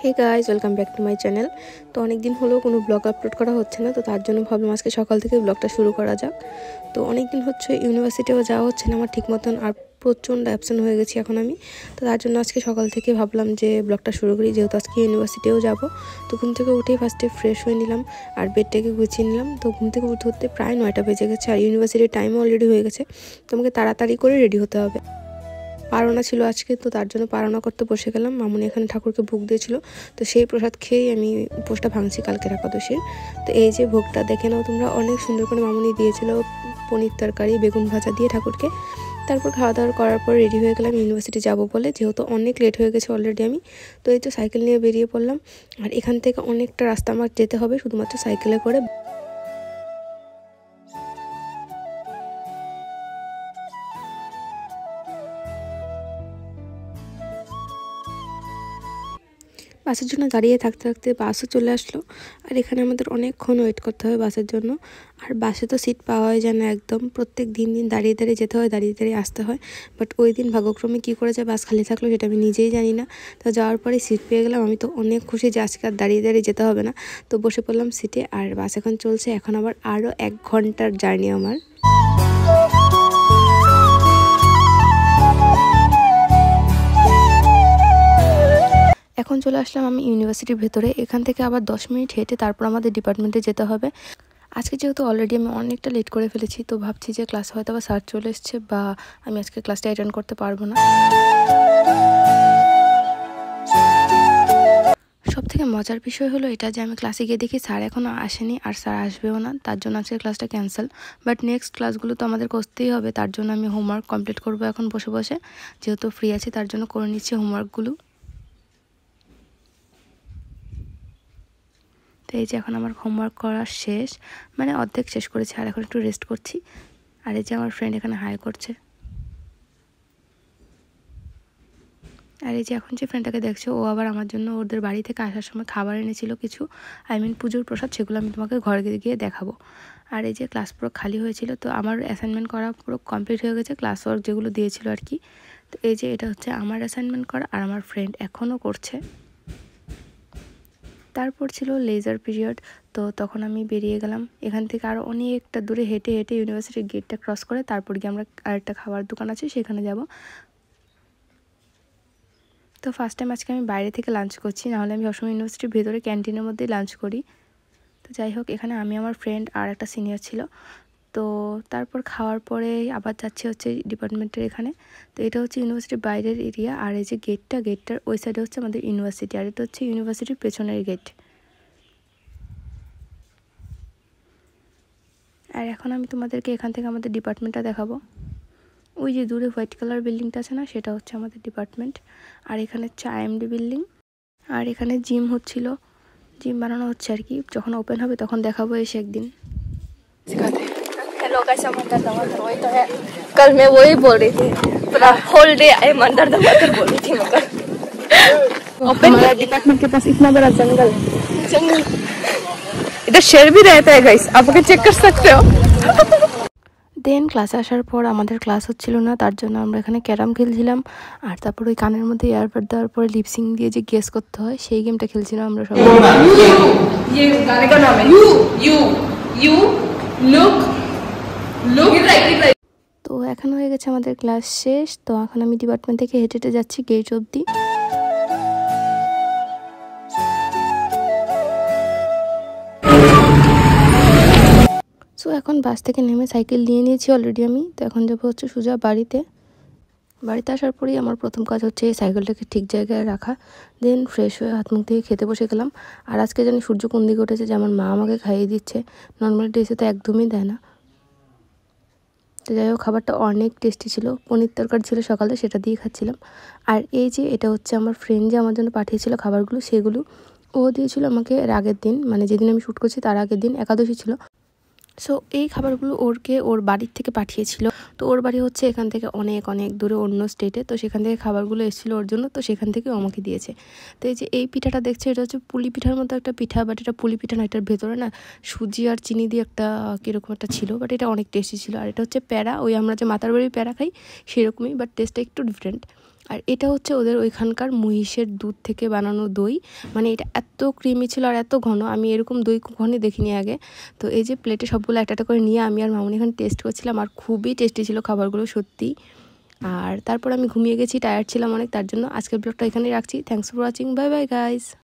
hey guys welcome back to my channel তো অনেক দিন হলেও কোনো ব্লগ আপলোড করা হচ্ছে না তো তার জন্য ভাবলাম আজকে সকাল থেকে ব্লগটা শুরু করা যাক তো অনেক দিন হচ্ছে ইউনিভার্সিটিও যাওয়া হচ্ছে না আমার ঠিক মতন আর প্রচণ্ড অ্যাবসেন্ট হয়ে গেছি এখন আমি তো তার জন্য আজকে সকাল থেকে ভাবলাম যে ব্লগটা শুরু করি যেহেতু আজকে ইউনিভার্সিটিও যাব তো ঘুম থেকে উঠেই ফার্স্টে ফ্রেশ হয়ে নিলাম আর বেডটাকে গুছিয়ে নিলাম তো ঘুম থেকে উঠতে উঠতে প্রায় নয়টা বেজে গেছে আর ইউনিভার্সিটির টাইমও অলরেডি হয়ে গেছে তোমাকে তাড়াতাড়ি করে রেডি হতে হবে পারোনা ছিল আজকে তো তার জন্য পারোনা করতে বসে গেলাম মামুনি এখানে ঠাকুরকে ভোগ দিয়েছিল তো সেই প্রসাদ খেয়েই আমি উপোসটা ভাঙছি কালকের একাদশীর তো এই যে ভোগটা দেখে নাও তোমরা অনেক সুন্দর করে মামুনি দিয়েছিল পনির তরকারি বেগুন ভাজা দিয়ে ঠাকুরকে তারপর খাওয়া দাওয়া করার পর রেডি হয়ে গেলাম ইউনিভার্সিটি যাব বলে যেহেতু অনেক লেট হয়ে গেছে অলরেডি আমি তো এই তো সাইকেল নিয়ে বেরিয়ে পড়লাম আর এখান থেকে অনেকটা রাস্তা আমার যেতে হবে শুধুমাত্র সাইকেলে করে বাসের জন্য দাঁড়িয়ে থাকতে থাকতে বাসও চলে আসলো আর এখানে আমাদের অনেকক্ষণ ওয়েট করতে হবে বাসের জন্য আর বাসে তো সিট পাওয়াই যায় না একদম প্রত্যেক দিন দিন দাঁড়িয়ে দাঁড়িয়ে যেতে হয় দাঁড়িয়ে দাঁড়িয়ে আসতে হয় বাট ওই দিন ভাগ্যক্রমে কী করেছে বাস খালি থাকলো সেটা আমি নিজেই জানি না তো যাওয়ার পরে সিট পেয়ে গেলাম আমি তো অনেক খুশি যে আজকে আর দাঁড়িয়ে দাঁড়িয়ে যেতে হবে না তো বসে পড়লাম সিটে আর বাস এখন চলছে এখন আবার আরও এক ঘন্টার জার্নি আমার এখন চলে আসলাম আমি ইউনিভার্সিটির ভেতরে এখান থেকে আবার দশ মিনিট হেঁটে তারপর আমাদের ডিপার্টমেন্টে যেতে হবে আজকে যেহেতু অলরেডি আমি অনেকটা লেট করে ফেলেছি তো ভাবছি যে ক্লাস হয়তো বা স্যার চলে এসছে বা আমি আজকে ক্লাসটা অ্যাটেন্ড করতে পারবো না সবথেকে মজার বিষয় হলো এটা যে আমি ক্লাসে গিয়ে দেখি স্যার এখনও আসেনি আর স্যার আসবেও না তার জন্য আজকে ক্লাসটা ক্যান্সেল বাট নেক্সট ক্লাসগুলো তো আমাদের করতেই হবে তার জন্য আমি হোমওয়ার্ক কমপ্লিট করব এখন বসে বসে যেহেতু ফ্রি আছি তার জন্য করে নিচ্ছি হোমওয়ার্কগুলো তো এই যে এখন আমার হোমওয়ার্ক করা শেষ মানে অর্ধেক শেষ করেছি আর এখন একটু রেস্ট করছি আর এই যে আমার ফ্রেন্ড এখানে হাই করছে আর এই যে এখন যে ফ্রেন্ডটাকে দেখছো ও আবার আমার জন্য ওদের বাড়ি থেকে আসার সময় খাবার এনেছিল কিছু আই মিন পুজোর প্রসাদ সেগুলো আমি তোমাকে ঘরে গিয়ে দেখাবো আর এই যে ক্লাস পুরো খালি হয়েছিল তো আমার অ্যাসাইনমেন্ট করা পুরো কমপ্লিট হয়ে গেছে ক্লাস ওয়ার্ক যেগুলো দিয়েছিল আর কি তো এই যে এটা হচ্ছে আমার অ্যাসাইনমেন্ট করা আর আমার ফ্রেন্ড এখনও করছে তারপর ছিল লেজার পিরিয়ড তো তখন আমি বেরিয়ে গেলাম এখান থেকে আরও অনেকটা দূরে হেঁটে হেঁটে ইউনিভার্সিটির গেটটা ক্রস করে তারপর গিয়ে আমরা আরেকটা খাবার দোকান আছে সেখানে যাব তো ফার্স্ট টাইম আজকে আমি বাইরে থেকে লাঞ্চ করছি নাহলে আমি সবসময় ইউনিভার্সিটির ভেতরে ক্যান্টিনের মধ্যেই লাঞ্চ করি তো যাই হোক এখানে আমি আমার ফ্রেন্ড আর একটা সিনিয়র ছিল তো তারপর খাওয়ার পরে আবার যাচ্ছে হচ্ছে ডিপার্টমেন্টের এখানে তো এটা হচ্ছে ইউনিভার্সিটির বাইরের এরিয়া আর এই যে গেটটা গেটটার ওই সাইডে হচ্ছে আমাদের ইউনিভার্সিটি আর এটা হচ্ছে ইউনিভার্সিটির পেছনের গেট আর এখন আমি তোমাদেরকে এখান থেকে আমাদের ডিপার্টমেন্টটা দেখাবো ওই যে দূরে হোয়াইট কালার বিল্ডিংটা আছে না সেটা হচ্ছে আমাদের ডিপার্টমেন্ট আর এখানে হচ্ছে আইএমডি বিল্ডিং আর এখানে জিম হচ্ছিল জিম বানানো হচ্ছে আর কি যখন ওপেন হবে তখন দেখাবো এসে একদিন ও কাছে আমার দাদাতর হইতো হে কাল আমি ওইই বল رہی ছিলাম পুরো হোল ডে আই আমার দাদাতর বল رہی ছিলাম আমার ডিপার্টমেন্ট কে পাশে এত বড় জঙ্গল আছে জঙ্গল इधर शेर भी रहता है गाइस आप ओके चेक कर सकते हो देन ক্লাস আসার পর আমাদের ক্লাস হচ্ছিল না তার জন্য আমরা এখানে ক্যারাম খেলছিলাম আর তারপর ওই কানের মধ্যে ইয়ারপ্যাড দেওয়ার পরে লিপসিং দিয়ে যে গেস করতে হয় সেই গেমটা খেলছিলাম আমরা সবাই ये ये गाने का नाम है यू यू यू लुक তো এখন হয়ে গেছে আমাদের ক্লাস শেষ তো এখন আমি ডিপার্টমেন্ট থেকে হেঁটে হেঁটে যাচ্ছি গেট অব্দি সো এখন বাস থেকে নেমে সাইকেল নিয়ে নিয়েছি অলরেডি আমি তো এখন যাবো হচ্ছে সুজা বাড়িতে বাড়িতে আসার পরেই আমার প্রথম কাজ হচ্ছে এই সাইকেলটাকে ঠিক জায়গায় রাখা দেন ফ্রেশ হয়ে হাত মুখ দিয়ে খেতে বসে গেলাম আর আজকে জানি সূর্য কোন দিকে উঠেছে যে আমার মা আমাকে খাইয়ে দিচ্ছে নর্মাল ড্রেসে তো একদমই দেয় না তো যাই হোক খাবারটা অনেক টেস্টি ছিল পনির তরকারি ছিল সকালে সেটা দিয়ে খাচ্ছিলাম আর এই যে এটা হচ্ছে আমার ফ্রেন্ড যে আমার জন্য পাঠিয়েছিল খাবারগুলো সেগুলো ও দিয়েছিল আমাকে এর আগের দিন মানে যেদিন আমি শ্যুট করছি তার আগের দিন একাদশী ছিল সো এই খাবারগুলো ওরকে ওর বাড়ির থেকে পাঠিয়েছিল তো ওর বাড়ি হচ্ছে এখান থেকে অনেক অনেক দূরে অন্য স্টেটে তো সেখান থেকে খাবারগুলো এসেছিলো ওর জন্য তো সেখান থেকে আমাকে দিয়েছে তো এই যে এই পিঠাটা দেখছে এটা হচ্ছে পুলি পিঠার মতো একটা পিঠা বাট এটা পুলি পিঠা না এটার ভেতরে না সুজি আর চিনি দিয়ে একটা কীরকম একটা ছিল বাট এটা অনেক টেস্টি ছিল আর এটা হচ্ছে প্যারা ওই আমরা যে মাতার বাড়ির প্যারা খাই সেরকমই বাট টেস্টটা একটু ডিফারেন্ট আর এটা হচ্ছে ওদের ওইখানকার মহিষের দুধ থেকে বানানো দই মানে এটা এত ক্রিমি ছিল আর এত ঘন আমি এরকম দই কখনই দেখিনি আগে তো এই যে প্লেটে সবগুলো একটা একটা করে নিয়ে আমি আর মামুনি এখানে টেস্ট করছিলাম আর খুবই টেস্টি ছিল খাবারগুলো সত্যি আর তারপর আমি ঘুমিয়ে গেছি টায়ার্ড ছিলাম অনেক তার জন্য আজকের ব্লগটা এখানেই রাখছি thanks for watching bye bye guys